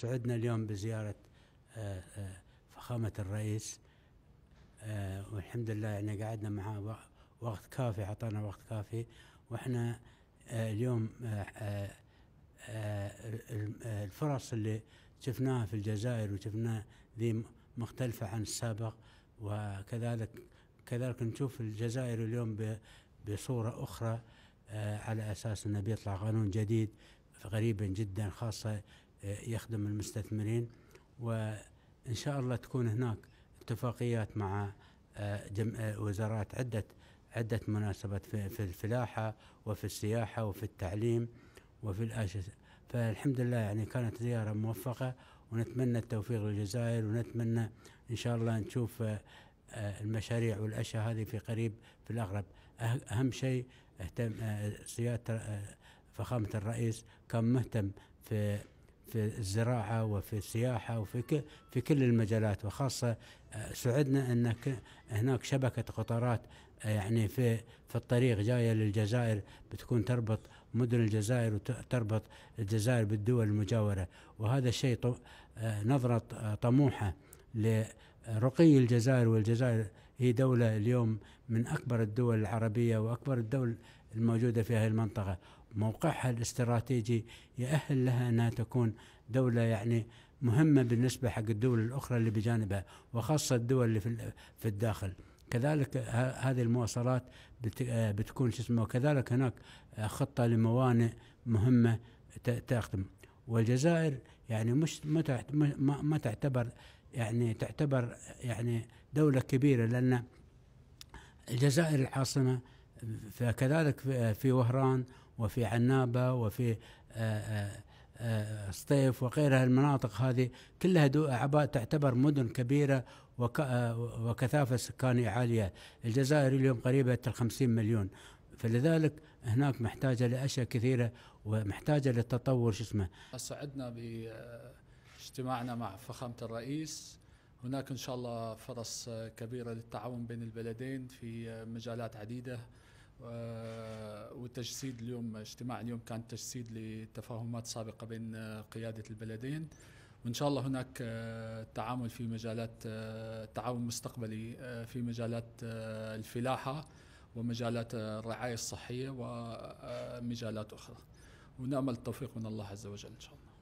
سعدنا اليوم بزيارة آه، آه، فخامة الرئيس آه، والحمد لله يعني قعدنا معاه وقت كافي أعطانا وقت كافي وإحنا اليوم الفرص اللي شفناها في الجزائر وشفناها ذي مختلفة عن السابق وكذلك كذلك نشوف الجزائر اليوم بصورة أخرى على أساس أنه بيطلع قانون جديد غريبا جدا خاصة يخدم المستثمرين وإن شاء الله تكون هناك اتفاقيات مع آه، آه، وزارات عدة عدة مناسبات في الفلاحة وفي السياحة وفي التعليم وفي الأشياء فالحمد لله يعني كانت زيارة موفقة ونتمنى التوفيق للجزائر ونتمنى إن شاء الله نشوف آه، المشاريع والأشياء هذه في قريب في الأغرب أهم شيء اهتم سيادة فخامة الرئيس كان مهتم في في الزراعة وفي السياحة وفي ك... في كل المجالات وخاصة آه، سعدنا أن هناك شبكة قطارات آه، يعني في في الطريق جاية للجزائر بتكون تربط مدن الجزائر وتربط الجزائر بالدول المجاورة وهذا الشيء آه، نظرة طموحة لرقي الجزائر والجزائر هي دولة اليوم من أكبر الدول العربية وأكبر الدول الموجودة في هذه المنطقة موقعها الاستراتيجي يأهل لها أنها تكون دولة يعني مهمة بالنسبة حق الدول الأخرى اللي بجانبها وخاصة الدول اللي في, في الداخل كذلك هذه المواصلات بتكون شو اسمه وكذلك هناك خطة لموانئ مهمة تخدم والجزائر يعني مش ما تعتبر يعني تعتبر يعني دولة كبيرة لأن الجزائر العاصمة فكذلك في وهران وفي عنابة وفي آه، آه، آه، سطيف وغيرها المناطق هذه كلها عباء تعتبر مدن كبيرة وكثافة سكانية عالية الجزائر اليوم قريبة الخمسين مليون فلذلك هناك محتاجة لأشياء كثيرة ومحتاجة للتطور شو اسمه صعدنا ب اجتماعنا مع فخامة الرئيس هناك إن شاء الله فرص كبيرة للتعاون بين البلدين في مجالات عديدة والتجسيد اليوم اجتماع اليوم كان تجسيد لتفاهمات سابقة بين قيادة البلدين وإن شاء الله هناك آه، تعامل في مجالات آه، تعاون مستقبلي آه، في مجالات الفلاحة ومجالات الرعاية الصحية ومجالات أخرى ونأمل التوفيق من الله عز وجل إن شاء الله